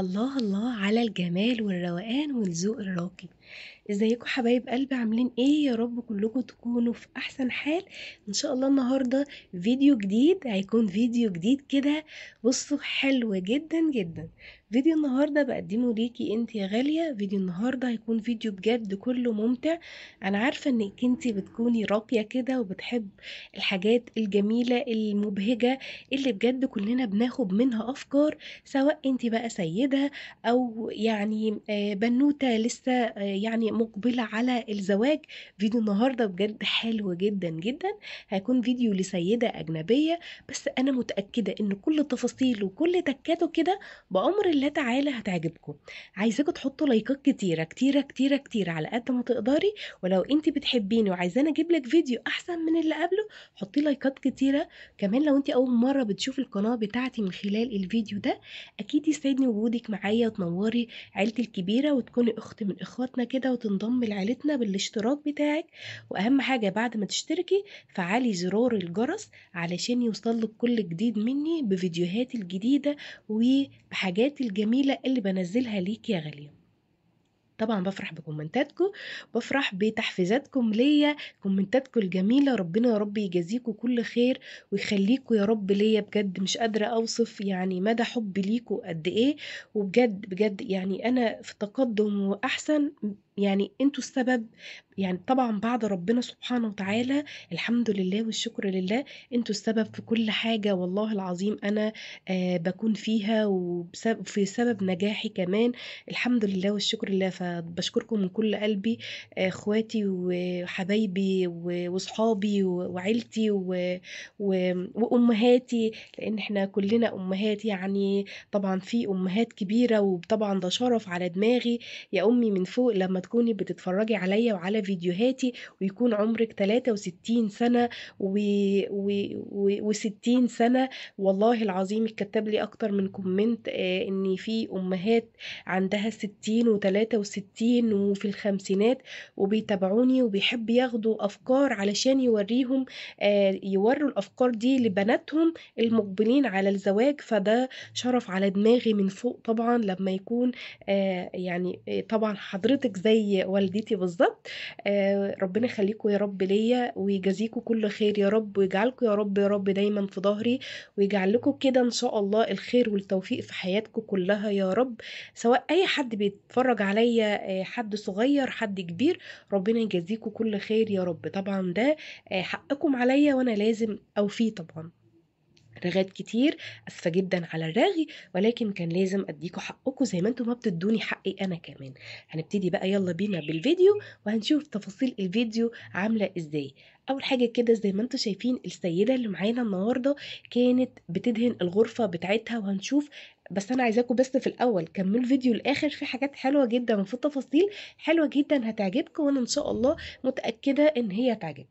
الله الله على الجمال والروقان والذوق الراقي ازيكم حبايب قلبي عاملين ايه يا رب كلكم تكونوا في احسن حال ان شاء الله النهارده فيديو جديد هيكون فيديو جديد كده بصوا حلو جدا جدا فيديو النهاردة بقدمه ليكي انت يا غالية فيديو النهاردة هيكون فيديو بجد كله ممتع انا عارفة انك انت بتكوني راقية كده وبتحب الحاجات الجميلة المبهجة اللي بجد كلنا بناخد منها افكار سواء انت بقى سيدة او يعني آه، بنوتة لسه آه، يعني مقبلة على الزواج فيديو النهاردة بجد حلو جدا جدا هيكون فيديو لسيدة اجنبية بس انا متأكدة ان كل تفاصيله وكل تكاته كده بأمر الله تعالى هتعجبكم عايزاكم تحطوا لايكات كتيره كتيره كتيره كتير على قد ما تقدري ولو انت بتحبيني وعايزاني اجيب لك فيديو احسن من اللي قبله حطي لايكات كتيره كمان لو انت اول مره بتشوفي القناه بتاعتي من خلال الفيديو ده اكيد يسعدني وجودك معايا وتنوري عيلتي الكبيره وتكوني اخت من اخواتنا كده وتنضم لعيلتنا بالاشتراك بتاعك واهم حاجه بعد ما تشتركي فعلي زرار الجرس علشان يوصلك كل جديد مني بفيديوهاتي الجديده وبحاجاتي الجميلة اللي بنزلها ليك يا غالية طبعا بفرح بكومنتاتكم بفرح بتحفيزاتكم ليا كومنتاتكم الجميله ربنا يا رب يجازيكم كل خير ويخليكم يا رب ليا بجد مش قادره اوصف يعني مدى حبي ليكم قد ايه وبجد بجد يعني انا في تقدم واحسن يعني انتوا السبب يعني طبعا بعد ربنا سبحانه وتعالى الحمد لله والشكر لله انتوا السبب في كل حاجة والله العظيم انا آه بكون فيها وفي سبب نجاحي كمان الحمد لله والشكر لله فبشكركم من كل قلبي آه اخواتي وحبايبي وصحابي وعيلتي و... و... وامهاتي لان احنا كلنا امهات يعني طبعا في امهات كبيرة وطبعا ده شرف على دماغي يا امي من فوق لما تكوني بتتفرجي عليا وعلى فيديوهاتي ويكون عمرك 63 سنة و... 60 سنة والله العظيم اتكتب لي أكتر من كومنت آه، إن في أمهات عندها 60 و63 وفي الخمسينات وبيتابعوني وبيحب ياخدوا أفكار علشان يوريهم آه، يوروا الأفكار دي لبناتهم المقبلين على الزواج فده شرف على دماغي من فوق طبعا لما يكون آه، يعني طبعا حضرتك زي زي والدتي بالظبط آه، ربنا يخليكم يا رب ليا ويجازيكم كل خير يا رب ويجعلكم يا رب يا رب دايما في ظهري ويجعل كده ان شاء الله الخير والتوفيق في حياتكم كلها يا رب سواء اي حد بيتفرج عليا آه، حد صغير حد كبير ربنا يجازيكم كل خير يا رب طبعا ده آه، حقكم عليا وانا لازم اوفيه طبعا رغات كتير اسفه جدا على الرغي ولكن كان لازم اديكوا حقكم زي ما انتم ما بتدوني حقي انا كمان هنبتدي بقى يلا بينا بالفيديو وهنشوف تفاصيل الفيديو عامله ازاي اول حاجه كده زي ما انتم شايفين السيده اللي معانا النهارده كانت بتدهن الغرفه بتاعتها وهنشوف بس انا عايزاكم بس في الاول كملوا الفيديو الاخر في حاجات حلوه جدا وفي تفاصيل حلوه جدا هتعجبكم وانا ان شاء الله متاكده ان هي تعجبكم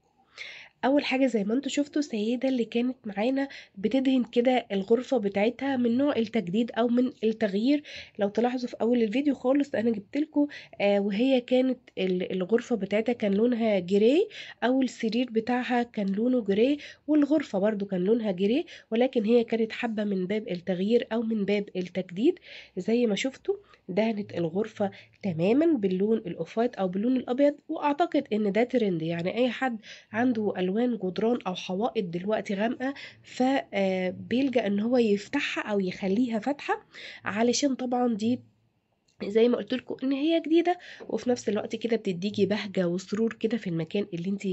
أول حاجة زي ما أنتم شُفتوا السيدة اللي كانت معانا بتدهن كده الغرفة بتاعتها من نوع التجديد أو من التغيير، لو تلاحظوا في أول الفيديو خالص أنا جِبت لكم آه، وهي كانت الغرفة بتاعتها كان لونها grey أو السرير بتاعها كان لونه grey والغرفة برضه كان لونها grey ولكن هي كانت حابة من باب التغيير أو من باب التجديد، زي ما شُفتوا دهنت الغرفة تمامًا باللون الاوفايت أو باللون الأبيض وأعتقد إن ده ترند يعني أي حد عنده الوان جدران او حوائط دلوقتي غامقه فبيلجا آه، ان هو يفتحها او يخليها فاتحه علشان طبعا دي زي ما قلت لكم ان هي جديده وفي نفس الوقت كده بتديكي بهجه وسرور كده في المكان اللي انت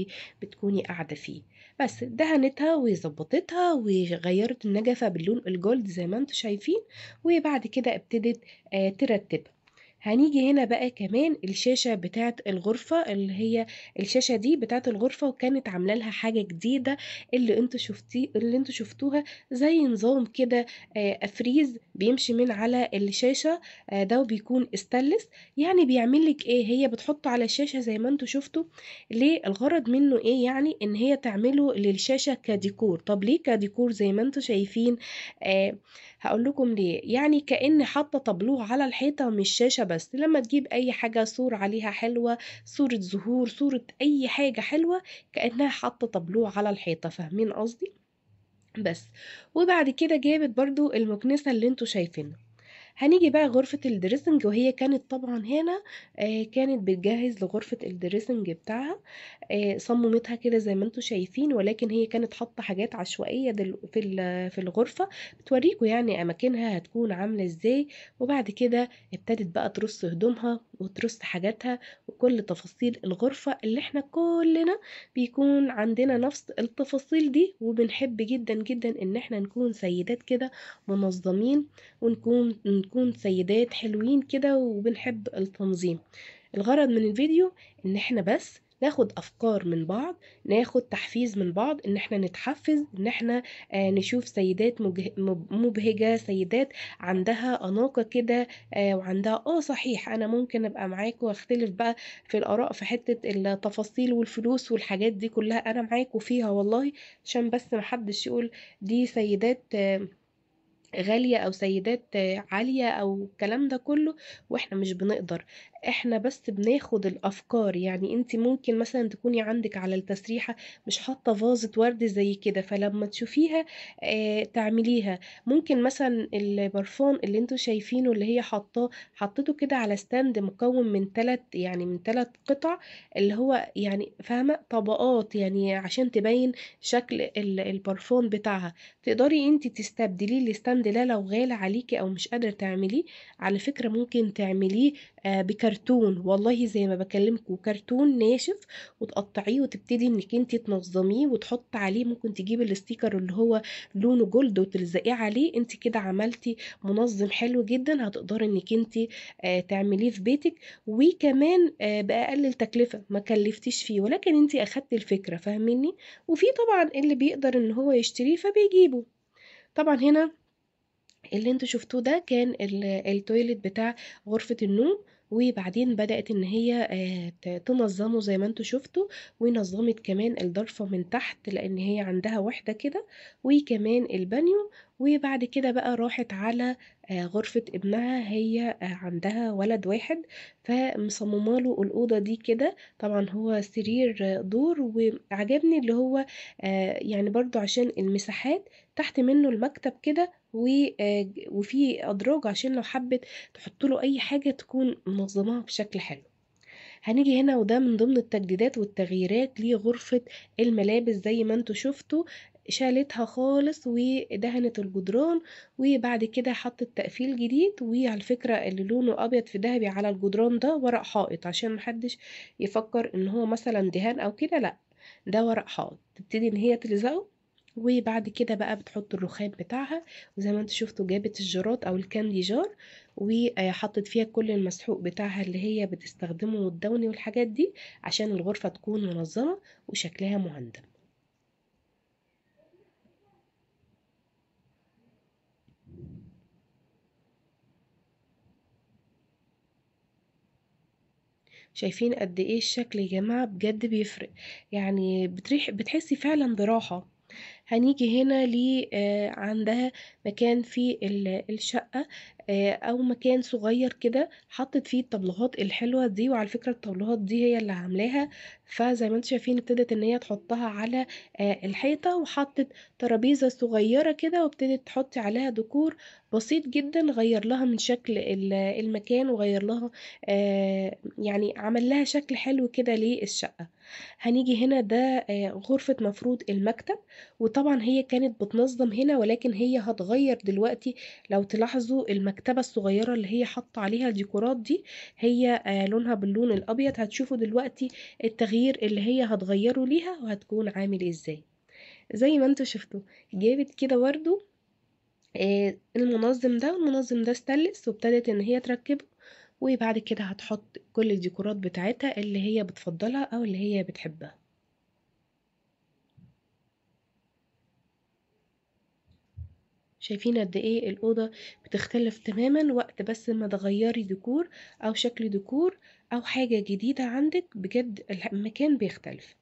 بتكوني قاعده فيه بس دهنتها وظبطتها وغيرت النجفه باللون الجولد زي ما انتم شايفين وبعد كده ابتدت آه، ترتبها هنيجي هنا بقى كمان الشاشة بتاعت الغرفة اللي هي الشاشة دي بتاعت الغرفة وكانت عاملة لها حاجة جديدة اللي انتوا شفتيه اللي انتوا شفتوها زي نظام كده افريز آه، بيمشي من على الشاشة آه، ده وبيكون استلس يعني بيعمل لك ايه هي بتحطه على الشاشة زي ما انتوا شفتوا ليه الغرض منه ايه يعني ان هي تعمله للشاشة كديكور طب ليه كديكور زي ما انتوا شايفين آه هقول لكم ليه يعني كأن حاطة طابلوه على الحيطة مش شاشة بس لما تجيب أي حاجة صور عليها حلوة صورة زهور صورة أي حاجة حلوة كأنها حاطة طابلوه على الحيطة فاهمين قصدي؟ بس وبعد كده جابت برضو المكنسة اللي انتوا شايفينها هنيجي بقى غرفة الدريسنج وهي كانت طبعا هنا آه، كانت بتجهز لغرفة الدريسنج بتاعها آه، صممتها كده زي ما انتم شايفين ولكن هي كانت حاطة حاجات عشوائية في في الغرفة بتوريكم يعني أماكنها هتكون عاملة ازاي وبعد كده ابتدت بقى ترص هدومها وترص حاجاتها وكل تفاصيل الغرفة اللي احنا كلنا بيكون عندنا نفس التفاصيل دي وبنحب جدا جدا ان احنا نكون سيدات كده منظمين ونكون بنكون سيدات حلوين كده وبنحب التنظيم الغرض من الفيديو ان احنا بس ناخد افكار من بعض ناخد تحفيز من بعض ان احنا نتحفز ان احنا آه نشوف سيدات مبهجه سيدات عندها اناقه كده آه وعندها اه صحيح انا ممكن ابقى معاك واختلف بقى في الاراء في حته التفاصيل والفلوس والحاجات دي كلها انا معاك وفيها والله عشان بس محدش يقول دي سيدات آه غالية أو سيدات عالية أو الكلام ده كله وإحنا مش بنقدر إحنا بس بناخد الأفكار، يعني أنتِ ممكن مثلًا تكوني عندِك على التسريحة مش حاطة فازة ورد زي كده، فلمّا تشوفيها آه، تعمليها، ممكن مثلًا البرفان اللي انتوا شايفينه اللي هي حاطاه، حطيته كده على ستاند مكوّن من ثلاث يعني من ثلاث قطع، اللي هو يعني فاهمة، طبقات يعني عشان تبيّن شكل البرفان بتاعها، تقدري أنتِ تستبدليه الستاند ده لو غالي عليكي أو مش قادرة تعمليه، على فكرة ممكن تعمليه آه، بكرتون والله زي ما بكلمكوا كرتون ناشف وتقطعيه وتبتدي انك انت تنظميه وتحط عليه ممكن تجيب الستيكر اللي هو لونه جولد وتلزقيه عليه انت كده عملتي منظم حلو جدا هتقدري انك انت آه، تعمليه في بيتك وكمان آه، باقل تكلفه ما كلفتيش فيه ولكن انت اخدتي الفكره فاهميني وفي طبعا اللي بيقدر ان هو يشتريه فبيجيبه طبعا هنا اللي انتوا شفتوه ده كان التويلت بتاع غرفة النوم وبعدين بدأت إن هي آه، تنظّمه زي ما أنتم شُفتوا، ونظّمت كمان الضرفة من تحت لإن هي عندها وحدة كده، وكمان البانيو، وبعد كده بقى راحت على آه، غرفة ابنها هي آه، عندها ولد واحد، فمصمماله الأوضة دي كده، طبعًا هو سرير دُور وعجبني اللي هو يعني برضو عشان المساحات، تحت منه المكتب كده آه، وفي أدراج عشان لو حبِّت تحُط له أي حاجة تكون منظّماها بشكل حلو. هنيجي هنا وده من ضمن التجديدات والتغييرات لغرفة الملابس زي ما أنتم شُفتوا شالتها خالص ودهنِت الجدران، وبعد كده حطِّت تقفيل جديد، وعلى فكرة اللي لونه أبيض في دهبي على الجدران ده ورق حائط عشان محدش يفكّر إن هو مثلًا دهان أو كده لأ، ده ورق حائط، تبتدي إن هي تلزقه وبعد كده بقى بتحط الرخام بتاعها وزي ما انتوا شفتوا جابت الجرات او الكاندي جار وحطت فيها كل المسحوق بتاعها اللي هي بتستخدمه والدوني والحاجات دي عشان الغرفة تكون منظمة وشكلها مهندم شايفين قد ايه الشكل يا جماعة بجد بيفرق يعني بتريح بتحسي فعلا براحة هنيجي هنا ليه آه، عندها مكان في الشقة آه، او مكان صغير كده حطت فيه الطبلوهات الحلوة دي وعلى فكرة الطبلوهات دي هي اللي عاملاها فزي ما انتم شايفين ابتدت ان هي تحطها على آه، الحيطة وحطت ترابيزة صغيرة كده وابتدت تحطي عليها ديكور بسيط جدا غير لها من شكل المكان وغير لها يعني عمل لها شكل حلو كده للشقة هنيجي هنا ده غرفة مفروض المكتب وطبعا طبعًا هي كانت بتنظّم هنا، ولكن هي هتغيّر دلوقتي لو تلاحظوا المكتبة الصغيّرة اللي هي حاطّة عليها الديكورات دي، هي آه، لونها باللون الأبيض، هتشوفوا دلوقتي التغيير اللي هي هتغيّره ليها وهتكون عامل إزاي. زي ما انتوا شُفتوا، جابت كده برضه آه، ده، والمنظّم ده استلّس وابتدت إن هي تركّبه، وبعد كده هتحُط كل الديكورات بتاعتها اللي هي بتفضّلها أو اللي هي بتحبّها. شايفين قد ايه الاوضه بتختلف تماما وقت بس ما تغيري ديكور او شكل ديكور او حاجه جديده عندك بجد المكان بيختلف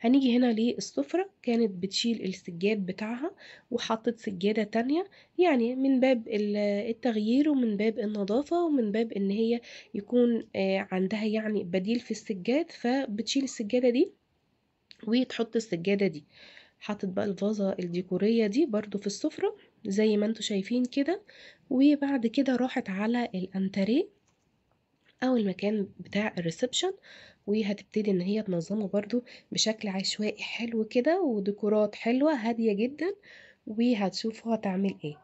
هنيجي هنا للسفرة كانت بتشيل السجاد بتاعها وحطت سجادة تانية يعني من باب التغيير ومن باب النظافة ومن باب ان هي يكون آه، عندها يعني بديل في السجاد فبتشيل السجادة دي وتحط السجادة دي حطت بقى الفازة الديكورية دي برضو في السفرة زي ما انتوا شايفين كده وبعد كده راحت على الانتريه او المكان بتاع الريسبشن وهتبتدي ان هي تنظمه برضو بشكل عشوائي حلو كده وديكورات حلوة هادية جدا وهتشوفوا هتعمل ايه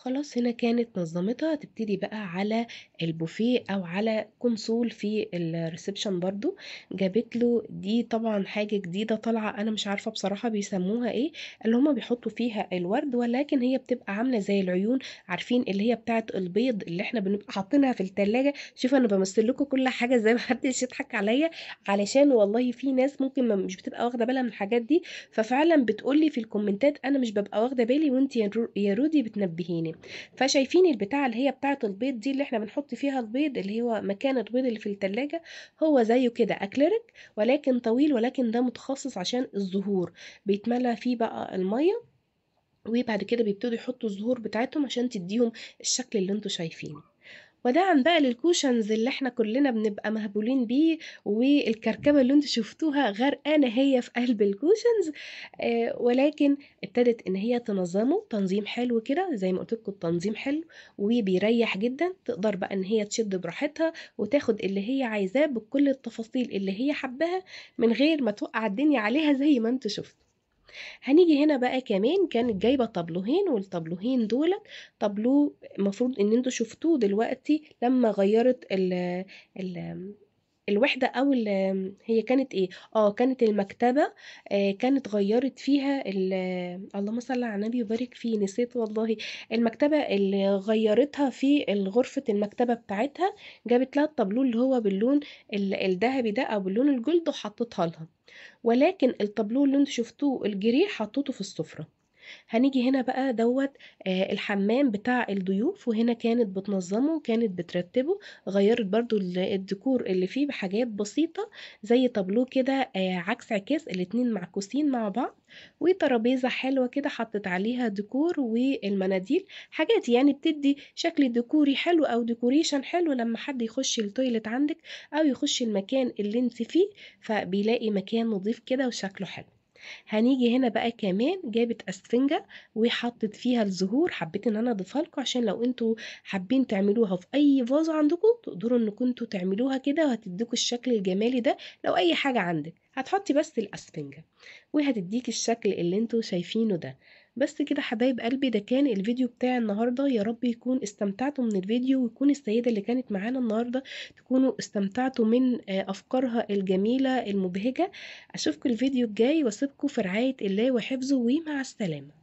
خلاص هنا كانت نظمتها تبتدي بقى على البوفيه او على كونسول في الريسبشن برضو جابت له دي طبعا حاجه جديده طالعه انا مش عارفه بصراحه بيسموها ايه اللي هما بيحطوا فيها الورد ولكن هي بتبقى عامله زي العيون عارفين اللي هي بتاعه البيض اللي احنا بنبقى حاطينها في التلاجة شوف انا بمثل لكم كل حاجه زي ما حدش يضحك عليا علشان والله في ناس ممكن مش بتبقى واخده بالها من الحاجات دي ففعلا بتقولي في الكومنتات انا مش ببقى واخده بالي وانت يا رودي بتنبهيني يعني فشايفين البتاعة اللي هي بتاعة البيض دي اللي احنا بنحط فيها البيض اللي هو مكان البيض اللي في التلاجة هو زيه كده أكليريك ولكن طويل ولكن ده متخصص عشان الزهور بيتملى فيه بقى المية وبعد كده بيبتدوا يحطوا الزهور بتاعتهم عشان تديهم الشكل اللي انتوا شايفينه وداعًا بقى للكوشنز اللي إحنا كلّنا بنبقى مهبولين بيه، والكركبة اللي انتوا شُفتوها غرقانة هي في قلب الكوشنز آه، ولكن ابتدت إن هي تنظّمه تنظيم حلو كده، زي ما قُلت لكم التنظيم حلو وبيريّح جدًا، تقدر بقى إن هي تشِد براحتها وتاخد اللي هي عايزاه بكل التفاصيل اللي هي حبها من غير ما توقّع الدنيا عليها زي ما انتوا شُفتوا. هنيجي هنا بقى كمان كانت جايبه طبلوهين والطبلوهين دول طبلو المفروض ان انتوا شفتوه دلوقتي لما غيرت ال ال الوحدة أو هي كانت إيه؟ آه كانت المكتبة آه كانت غيّرت فيها اللهم صل على النبي وبارك فيه، نسيت والله، المكتبة اللي غيّرتها في غرفة المكتبة بتاعتها، جابت لها الطابلوه اللي هو باللون الذهبي ده أو باللون الجُلد وحطّتها لها، ولكن الطابلوه اللي أنتم شُفتوه الجريه حطّوه في السُّفرة. هنيجي هنا بقى دوت آه، الحمام بتاع الضيوف وهنا كانت بتنظمه وكانت بترتبه غيرت برضو الديكور اللي فيه بحاجات بسيطة زي طابلوه كده آه، عكس عكاس الاتنين معكوسين مع بعض وترابيزة حلوة كده حطت عليها ديكور والمناديل حاجات يعني بتدي شكل ديكوري حلو او ديكوريشن حلو لما حد يخش التويلت عندك او يخش المكان اللي انت فيه فبيلاقي مكان نظيف كده وشكله حلو هنيجي هنا بقى كمان جابت أسفنجة وحطت فيها الزهور حبيت ان انا اضيفها لكم عشان لو انتوا حابين تعملوها في اي فازة عندكم تقدروا ان كنتوا تعملوها كده وهتديكوا الشكل الجمالي ده لو اي حاجة عندك هتحطي بس الأسفنجة وهتديكي الشكل اللي انتوا شايفينه ده بس كده حبايب قلبي ده كان الفيديو بتاع النهاردة يا رب يكون استمتعتوا من الفيديو ويكون السيدة اللي كانت معانا النهاردة تكونوا استمتعتوا من آه، أفكارها الجميلة المبهجة أشوفكم الفيديو الجاي واسيبكوا في رعاية الله وحفظه ومع السلامة